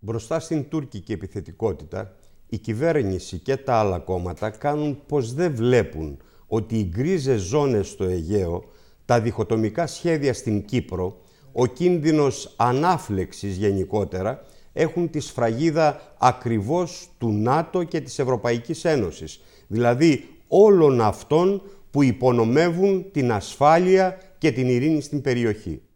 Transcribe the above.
Μπροστά στην τουρκική επιθετικότητα, η κυβέρνηση και τα άλλα κόμματα κάνουν πως δεν βλέπουν ότι οι γκριζε ζώνες στο Αιγαίο, τα διχοτομικά σχέδια στην Κύπρο, ο κίνδυνος ανάφλεξης γενικότερα έχουν τη σφραγίδα ακριβώς του ΝΑΤΟ και της Ευρωπαϊκής Ένωσης, δηλαδή όλων αυτών που υπονομεύουν την ασφάλεια και την ειρήνη στην περιοχή.